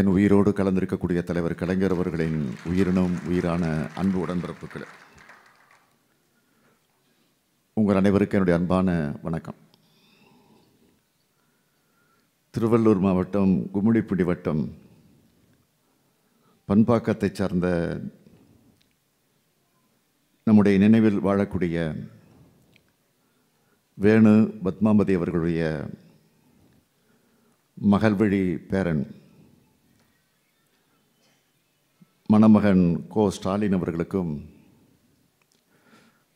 என் உயிரோடு கலந்திருக்கக்கூடிய தலைவர் கலைஞர் அவர்களின் உயிரினும் உயிரான அன்பு உடன்பிறப்புகள் உங்கள் அனைவருக்கும் என்னுடைய அன்பான வணக்கம் திருவள்ளூர் மாவட்டம் கும்மிடிப்பிடி வட்டம் பண்பாக்கத்தை சார்ந்த நம்முடைய நினைவில் வாழக்கூடிய வேணு பத்மாபதி அவர்களுடைய மகள்வழி பேரன் மணமகன் கோ ஸ்டாலின் அவர்களுக்கும்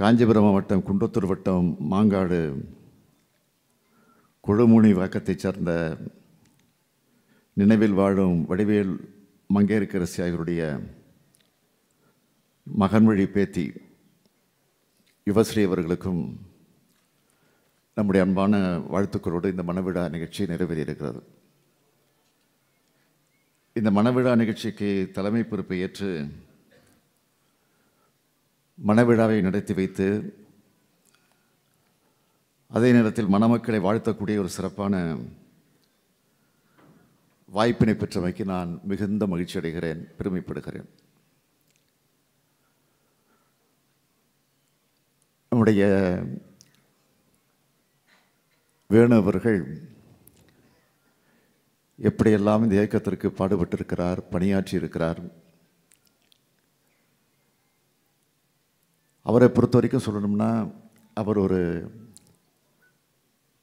காஞ்சிபுரம் மாவட்டம் குண்டத்தூர் வட்டம் மாங்காடு குழுமுனி வாக்கத்தைச் சேர்ந்த நினைவில் வாழும் வடிவேல் ஆகியோருடைய மகன் மகன்வழி பேத்தி யுவஸ்ரீ அவர்களுக்கும் நம்முடைய அன்பான வாழ்த்துக்களோடு இந்த மனவிழா நிகழ்ச்சி நிறைவேறியிருக்கிறது இந்த மனவிழா நிகழ்ச்சிக்கு தலைமை பொறுப்பை ஏற்று மனவிழாவை நடத்தி வைத்து அதே நேரத்தில் மணமக்களை வாழ்த்தக்கூடிய ஒரு சிறப்பான வாய்ப்பினை பெற்றமைக்கு நான் மிகுந்த மகிழ்ச்சி அடைகிறேன் பெருமைப்படுகிறேன் நம்முடைய வேணு அவர்கள் எப்படியெல்லாம் இந்த இயக்கத்திற்கு பாடுபட்டிருக்கிறார் பணியாற்றி இருக்கிறார் அவரை பொறுத்த வரைக்கும் சொல்லணும்னா அவர் ஒரு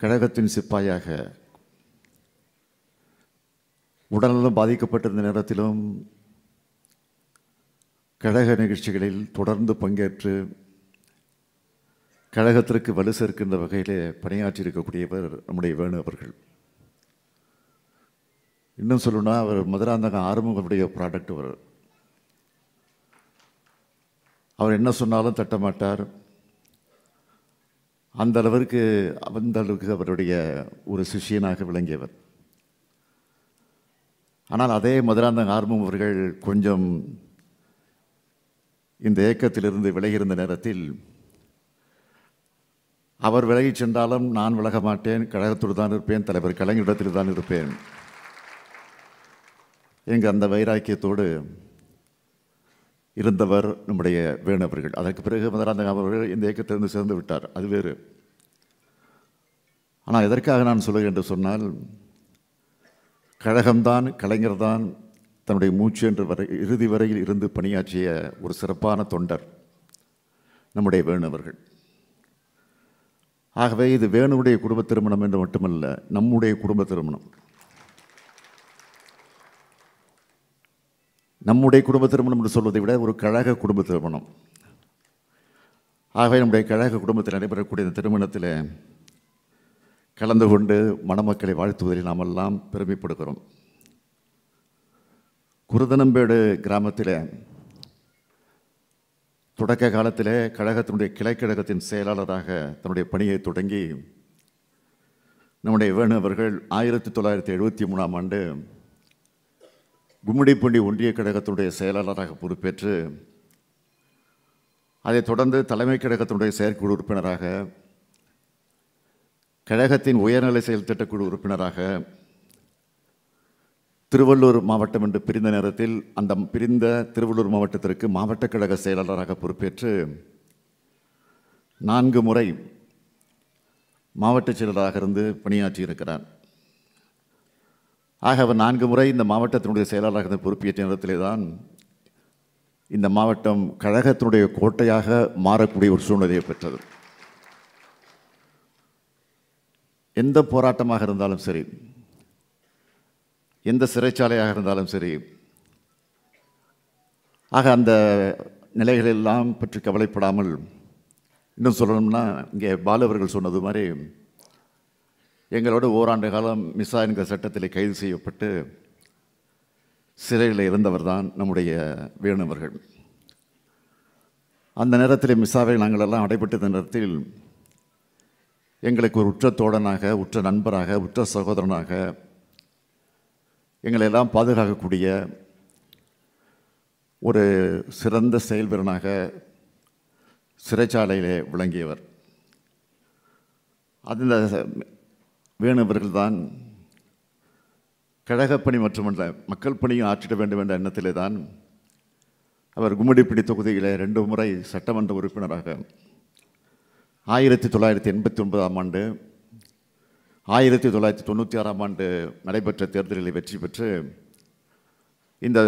கழகத்தின் சிப்பாயாக உடல்நலம் பாதிக்கப்பட்டிருந்த நேரத்திலும் கழக நிகழ்ச்சிகளில் தொடர்ந்து பங்கேற்று கழகத்திற்கு வலு சேர்க்கின்ற வகையிலே பணியாற்றி இருக்கக்கூடியவர் நம்முடைய வேணு அவர்கள் இன்னும் சொல்லணும்னா அவர் மதுராந்தகம் ஆறுமுகனுடைய ப்ராடக்ட் அவர் அவர் என்ன சொன்னாலும் தட்ட மாட்டார் அந்த அளவிற்கு அந்த அளவுக்கு அவருடைய ஒரு சிஷியனாக விளங்கியவர் ஆனால் அதே மதுராந்தகம் ஆர்மம் அவர்கள் கொஞ்சம் இந்த இயக்கத்திலிருந்து விலகியிருந்த நேரத்தில் அவர் விலகிச் சென்றாலும் நான் விலக மாட்டேன் கழகத்தோடு தான் இருப்பேன் தலைவர் கலைஞரிடத்தில் தான் இருப்பேன் எங்கள் அந்த வைராக்கியத்தோடு இருந்தவர் நம்முடைய வேணவர்கள் அதற்கு பிறகு மதுராந்தகம் அவர்கள் இந்த இயக்கத்திலிருந்து சேர்ந்து விட்டார் அது வேறு ஆனால் எதற்காக நான் சொல்லுகிறேன் என்று சொன்னால் கழகம்தான் கலைஞர் தான் தன்னுடைய மூச்சு என்று வரை இறுதி வரையில் இருந்து பணியாற்றிய ஒரு சிறப்பான தொண்டர் நம்முடைய வேணவர்கள் ஆகவே இது வேணுடைய குடும்ப திருமணம் என்று மட்டுமல்ல நம்முடைய குடும்ப திருமணம் நம்முடைய குடும்ப திருமணம் என்று சொல்வதை விட ஒரு கழக குடும்ப திருமணம் ஆகவே நம்முடைய கழக குடும்பத்தில் நடைபெறக்கூடிய இந்த திருமணத்தில் கலந்து கொண்டு மணமக்களை வாழ்த்துவதில் நாமெல்லாம் பெருமைப்படுகிறோம் குருதனம்பேடு கிராமத்தில் தொடக்க காலத்தில் கழகத்தினுடைய கிளைக்கழகத்தின் செயலாளராக தன்னுடைய பணியை தொடங்கி நம்முடைய வேணு அவர்கள் ஆயிரத்தி தொள்ளாயிரத்தி எழுபத்தி மூணாம் ஆண்டு கும்மிடிப்பூண்டி ஒன்றிய கழகத்துடைய செயலாளராக பொறுப்பேற்று அதைத் தொடர்ந்து தலைமை கழகத்தினுடைய செயற்குழு உறுப்பினராக கழகத்தின் உயர்நிலை செயல் திட்டக்குழு உறுப்பினராக திருவள்ளூர் மாவட்டம் என்று பிரிந்த நேரத்தில் அந்த பிரிந்த திருவள்ளூர் மாவட்டத்திற்கு மாவட்ட கழக செயலாளராக பொறுப்பேற்று நான்கு முறை மாவட்ட செயலராக இருந்து பணியாற்றியிருக்கிறார் ஆக அவர் நான்கு முறை இந்த மாவட்டத்தினுடைய செயலாளராக இருந்த பொறுப்பேற்ற நேரத்திலே தான் இந்த மாவட்டம் கழகத்தினுடைய கோட்டையாக மாறக்கூடிய ஒரு சூழ்நிலையை பெற்றது எந்த போராட்டமாக இருந்தாலும் சரி எந்த சிறைச்சாலையாக இருந்தாலும் சரி ஆக அந்த நிலைகளெல்லாம் பற்றி கவலைப்படாமல் இன்னும் சொல்லணும்னா இங்கே பாலவர்கள் சொன்னது மாதிரி எங்களோட ஓராண்டு காலம் மிஸ்ஸா என்கிற சட்டத்தில் கைது செய்யப்பட்டு சிறையில் இருந்தவர் தான் நம்முடைய வேணுவர்கள் அந்த நேரத்தில் மிஸ்ஸாவை நாங்கள் எல்லாம் அடைபட்ட நேரத்தில் எங்களுக்கு ஒரு உற்ற தோழனாக உற்ற நண்பராக உற்ற சகோதரனாக எங்களை எல்லாம் பாதுகாக்கக்கூடிய ஒரு சிறந்த செயல்வீரனாக சிறைச்சாலையிலே விளங்கியவர் அந்த வேணுபவர்கள்தான் கழகப்பணி மட்டுமல்ல மக்கள் பணியும் ஆற்றிட வேண்டும் என்ற எண்ணத்திலே தான் அவர் கும்மிடிப்பிடி தொகுதியில் ரெண்டு முறை சட்டமன்ற உறுப்பினராக ஆயிரத்தி தொள்ளாயிரத்தி எண்பத்தி ஒன்பதாம் ஆண்டு ஆயிரத்தி தொள்ளாயிரத்தி தொண்ணூற்றி ஆறாம் ஆண்டு நடைபெற்ற தேர்தலில் வெற்றி பெற்று இந்த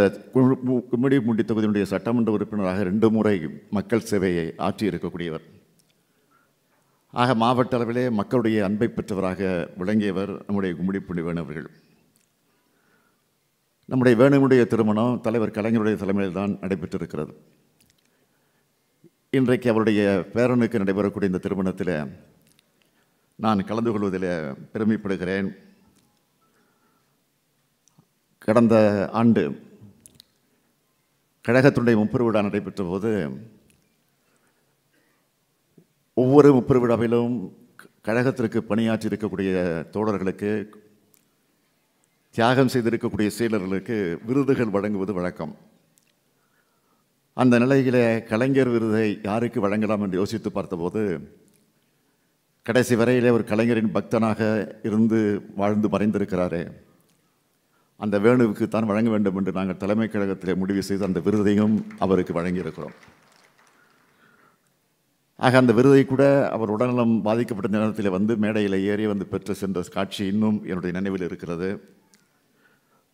கும்மிடி தொகுதியினுடைய சட்டமன்ற உறுப்பினராக ரெண்டு முறை மக்கள் சேவையை ஆற்றி இருக்கக்கூடியவர் ஆக மாவட்ட அளவிலே மக்களுடைய அன்பை பெற்றவராக விளங்கியவர் நம்முடைய கும்மிடிப்புண்டி வேணவர்கள் நம்முடைய வேணுமுடைய திருமணம் தலைவர் கலைஞருடைய தலைமையில் தான் நடைபெற்றிருக்கிறது இன்றைக்கு அவருடைய பேரனுக்கு நடைபெறக்கூடிய இந்த திருமணத்தில் நான் கலந்து கொள்வதில் பெருமைப்படுகிறேன் கடந்த ஆண்டு கழகத்தினுடைய முப்பெரு நடைபெற்ற போது ஒவ்வொரு பெருவிழாவிலும் கழகத்திற்கு பணியாற்றி இருக்கக்கூடிய தோழர்களுக்கு தியாகம் செய்திருக்கக்கூடிய செயலர்களுக்கு விருதுகள் வழங்குவது வழக்கம் அந்த நிலையில் கலைஞர் விருதை யாருக்கு வழங்கலாம் என்று யோசித்து பார்த்தபோது கடைசி வரையிலே ஒரு கலைஞரின் பக்தனாக இருந்து வாழ்ந்து மறைந்திருக்கிறாரே அந்த வேணுவுக்கு தான் வழங்க வேண்டும் என்று நாங்கள் தலைமை கழகத்தில் முடிவு செய்து அந்த விருதையும் அவருக்கு வழங்கியிருக்கிறோம் ஆக அந்த விருதை கூட அவர் உடல்நலம் பாதிக்கப்பட்ட நேரத்தில் வந்து மேடையில் ஏறி வந்து பெற்று சென்ற காட்சி இன்னும் என்னுடைய நினைவில் இருக்கிறது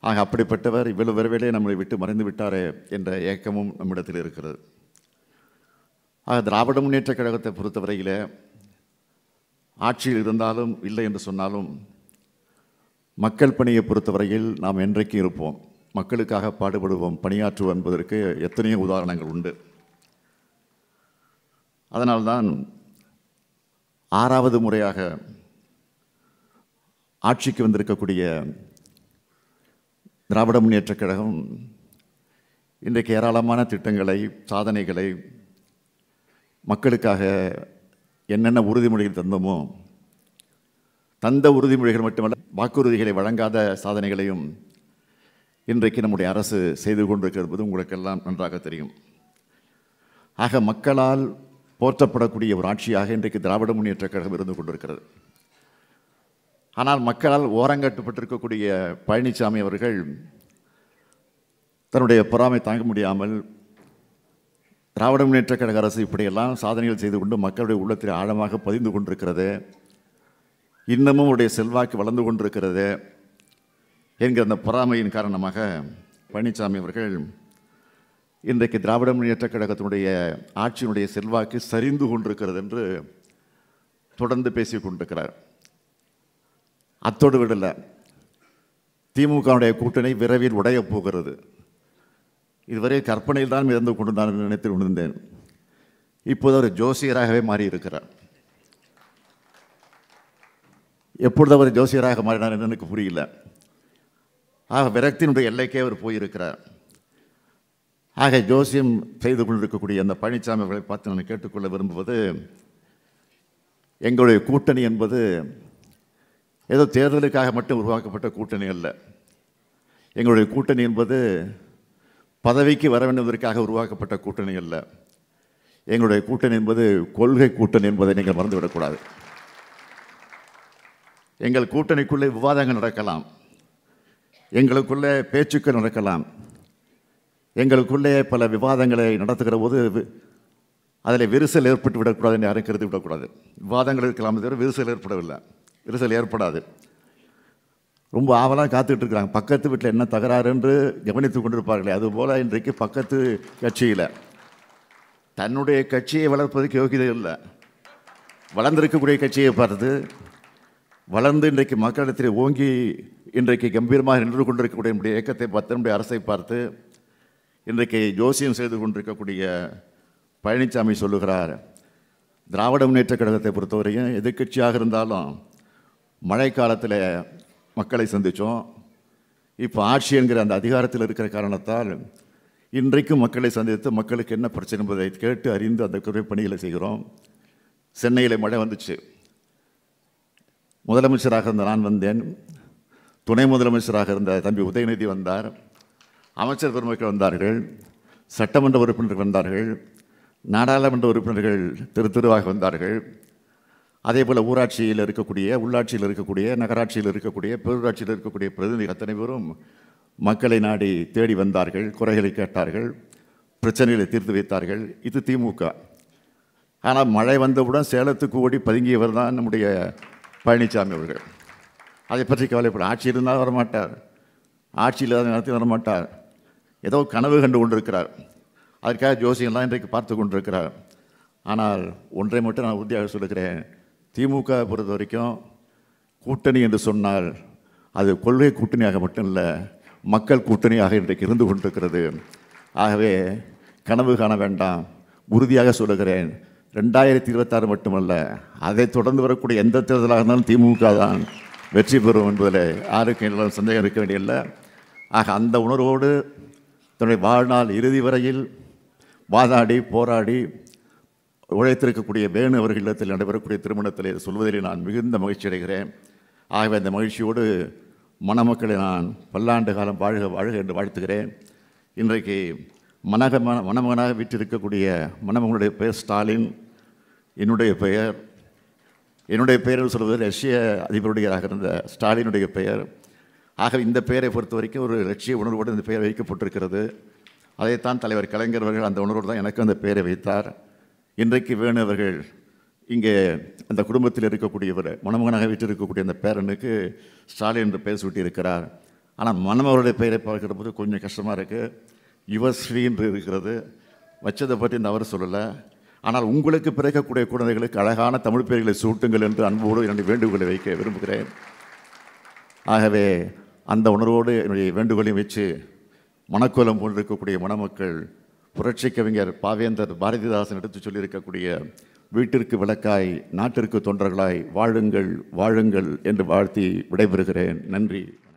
ஆக அப்படிப்பட்டவர் இவ்வளவு விரைவிலே நம்மளை விட்டு மறைந்து விட்டாரே என்ற ஏக்கமும் நம்மிடத்தில் இருக்கிறது ஆக திராவிட முன்னேற்ற கழகத்தை பொறுத்தவரையில் ஆட்சியில் இருந்தாலும் இல்லை என்று சொன்னாலும் மக்கள் பணியை பொறுத்தவரையில் நாம் என்றைக்கும் இருப்போம் மக்களுக்காக பாடுபடுவோம் பணியாற்றுவோம் என்பதற்கு எத்தனையோ உதாரணங்கள் உண்டு அதனால்தான் ஆறாவது முறையாக ஆட்சிக்கு வந்திருக்கக்கூடிய திராவிட முன்னேற்றக் கழகம் இன்றைக்கு ஏராளமான திட்டங்களை சாதனைகளை மக்களுக்காக என்னென்ன உறுதிமொழிகள் தந்தோமோ தந்த உறுதிமொழிகள் மட்டுமல்ல வாக்குறுதிகளை வழங்காத சாதனைகளையும் இன்றைக்கு நம்முடைய அரசு செய்து கொண்டிருக்கிறது உங்களுக்கெல்லாம் நன்றாக தெரியும் ஆக மக்களால் போற்றப்படக்கூடிய ஒரு ஆட்சியாக இன்றைக்கு திராவிட முன்னேற்ற கழகம் இருந்து கொண்டிருக்கிறது ஆனால் மக்களால் ஓரங்கட்டுப்பட்டிருக்கக்கூடிய பழனிசாமி அவர்கள் தன்னுடைய பொறாமை தாங்க முடியாமல் திராவிட முன்னேற்ற கழக அரசு இப்படியெல்லாம் சாதனைகள் செய்து கொண்டு மக்களுடைய உள்ளத்தில் ஆழமாக பதிந்து கொண்டிருக்கிறது இன்னமும் உடைய செல்வாக்கு வளர்ந்து கொண்டிருக்கிறது என்கிற அந்த பொறாமையின் காரணமாக பழனிசாமி அவர்கள் இன்றைக்கு திராவிட முன்னேற்ற கழகத்தினுடைய ஆட்சியினுடைய செல்வாக்கு சரிந்து கொண்டிருக்கிறது என்று தொடர்ந்து பேசி கொண்டிருக்கிறார் அத்தோடு விடலை திமுகவுடைய கூட்டணி விரைவில் உடையப் போகிறது இதுவரை கற்பனையில் தான் இருந்து கொண்டு நான் நினைத்து கொண்டிருந்தேன் இப்போது அவர் ஜோசியராகவே மாறியிருக்கிறார் எப்பொழுது அவர் ஜோசியராக மாறினார் என்று எனக்கு புரியல ஆக விரக்தியினுடைய எல்லைக்கே அவர் போயிருக்கிறார் ஆக ஜோசியம் செய்து கொண்டிருக்கக்கூடிய அந்த பழனிசாமி அவர்களை பார்த்து நான் கேட்டுக்கொள்ள விரும்புவது எங்களுடைய கூட்டணி என்பது ஏதோ தேர்தலுக்காக மட்டும் உருவாக்கப்பட்ட கூட்டணி அல்ல எங்களுடைய கூட்டணி என்பது பதவிக்கு வர வேண்டுவதற்காக உருவாக்கப்பட்ட கூட்டணி அல்ல எங்களுடைய கூட்டணி என்பது கொள்கை கூட்டணி என்பதை நீங்கள் மறந்துவிடக்கூடாது எங்கள் கூட்டணிக்குள்ளே விவாதங்கள் நடக்கலாம் எங்களுக்குள்ளே பேச்சுக்கள் நடக்கலாம் எங்களுக்குள்ளே பல விவாதங்களை நடத்துகிற போது அதில் விரிசல் ஏற்பட்டு விடக்கூடாதுன்னு யாரும் கருதி விடக்கூடாது விவாதங்கள் இருக்கலாம் தவிர விரிசல் ஏற்படவில்லை விரிசல் ஏற்படாது ரொம்ப ஆவலாக காத்துக்கிட்டு இருக்கிறாங்க பக்கத்து வீட்டில் என்ன தகராறு என்று கவனித்து கொண்டிருப்பார்களே அதுபோல் இன்றைக்கு பக்கத்து கட்சியில் தன்னுடைய கட்சியை வளர்ப்பதற்கு யோகிதை இல்லை வளர்ந்திருக்கக்கூடிய கட்சியை பார்த்து வளர்ந்து இன்றைக்கு மக்களிடத்தில் ஓங்கி இன்றைக்கு கம்பீரமாக நின்று கொண்டிருக்கக்கூடிய இயக்கத்தை பார்த்து நம்முடைய அரசை பார்த்து இன்றைக்கு ஜோசியம் செய்து கொண்டிருக்கக்கூடிய பழனிசாமி சொல்லுகிறார் திராவிட முன்னேற்ற கழகத்தை பொறுத்தவரையும் எதிர்கட்சியாக இருந்தாலும் மழை காலத்தில் மக்களை சந்தித்தோம் இப்போ ஆட்சி என்கிற அந்த அதிகாரத்தில் இருக்கிற காரணத்தால் இன்றைக்கும் மக்களை சந்தித்து மக்களுக்கு என்ன பிரச்சனை என்பதை கேட்டு அறிந்து அந்த குறை பணிகளை செய்கிறோம் சென்னையில் மழை வந்துச்சு முதலமைச்சராக இருந்த நான் வந்தேன் துணை முதலமைச்சராக இருந்த தம்பி உதயநிதி வந்தார் அமைச்சர் பெருமைக்கு வந்தார்கள் சட்டமன்ற உறுப்பினர்கள் வந்தார்கள் நாடாளுமன்ற உறுப்பினர்கள் திரு திருவாக வந்தார்கள் அதே போல் ஊராட்சியில் இருக்கக்கூடிய உள்ளாட்சியில் இருக்கக்கூடிய நகராட்சியில் இருக்கக்கூடிய பேரூராட்சியில் இருக்கக்கூடிய பிரதிநிதிகள் அத்தனை பேரும் மக்களை நாடி தேடி வந்தார்கள் குறைகளை கேட்டார்கள் பிரச்சனைகளை தீர்த்து வைத்தார்கள் இது திமுக ஆனால் மழை வந்தவுடன் சேலத்துக்கு ஓடி பதுங்கியவர் தான் நம்முடைய பழனிசாமி அவர்கள் அதை பற்றி கவலைப்படும் ஆட்சியில் இருந்தால் வரமாட்டார் ஆட்சியில் நடத்தி வரமாட்டார் ஏதோ கனவு கண்டு கொண்டிருக்கிறார் அதற்காக ஜோசியெல்லாம் இன்றைக்கு பார்த்து கொண்டிருக்கிறார் ஆனால் ஒன்றை மட்டும் நான் உறுதியாக சொல்லுகிறேன் திமுக பொறுத்த வரைக்கும் கூட்டணி என்று சொன்னால் அது கொள்கை கூட்டணியாக மட்டும் இல்லை மக்கள் கூட்டணியாக இன்றைக்கு இருந்து கொண்டிருக்கிறது ஆகவே கனவு காண வேண்டாம் உறுதியாக சொல்லுகிறேன் ரெண்டாயிரத்தி இருபத்தாறு மட்டுமல்ல அதை தொடர்ந்து வரக்கூடிய எந்த தேர்தலாக இருந்தாலும் திமுக தான் வெற்றி பெறும் என்பதில் யாருக்கும் சந்தேகம் இருக்க வேண்டியதில்லை ஆக அந்த உணர்வோடு தன்னுடைய வாழ்நாள் இறுதி வரையில் வாதாடி போராடி உழைத்திருக்கக்கூடிய வேணு அவர்களிடத்தில் நடைபெறக்கூடிய திருமணத்தில் சொல்வதில் நான் மிகுந்த மகிழ்ச்சி அடைகிறேன் ஆகவே அந்த மகிழ்ச்சியோடு மணமக்களை நான் பல்லாண்டு காலம் வாழ்க வாழ்க என்று வாழ்த்துகிறேன் இன்றைக்கு மனக மணமகனாக வீற்றிருக்கக்கூடிய மணமகனுடைய பெயர் ஸ்டாலின் என்னுடைய பெயர் என்னுடைய பெயர் சொல்வது ரஷ்ய அதிபருடையராக இருந்த ஸ்டாலினுடைய பெயர் ஆகவே இந்த பெயரை பொறுத்த வரைக்கும் ஒரு லட்சிய உணர்வோடு இந்த பெயர் வைக்கப்பட்டிருக்கிறது அதைத்தான் தலைவர் கலைஞரவர்கள் அந்த உணர்வோடு தான் எனக்கும் அந்த பெயரை வைத்தார் இன்றைக்கு வேணு அவர்கள் இங்கே அந்த குடும்பத்தில் இருக்கக்கூடியவர் மணமகனாக வீட்டிருக்கக்கூடிய அந்த பேரனுக்கு ஸ்டாலின் என்று பெயர் சூட்டியிருக்கிறார் ஆனால் மணமவருடைய பெயரை பார்க்கிற போது கொஞ்சம் கஷ்டமாக இருக்குது யுவஸ்ரீ என்று இருக்கிறது வச்சதை பற்றி இந்த அவர் சொல்லலை ஆனால் உங்களுக்கு பிறக்கக்கூடிய குழந்தைகளுக்கு அழகான தமிழ் பெயர்களை சூட்டுங்கள் என்று அன்போடு என்னுடைய வேண்டுகோளை வைக்க விரும்புகிறேன் ஆகவே அந்த உணர்வோடு என்னுடைய வேண்டுகோளையும் வச்சு மணக்கோலம் போன்றிருக்கக்கூடிய மணமக்கள் புரட்சி கவிஞர் பாவேந்தர் பாரதிதாசன் எடுத்து சொல்லியிருக்கக்கூடிய வீட்டிற்கு விளக்காய் நாட்டிற்கு தொண்டர்களாய் வாழுங்கள் வாழுங்கள் என்று வாழ்த்தி விடைபெறுகிறேன் நன்றி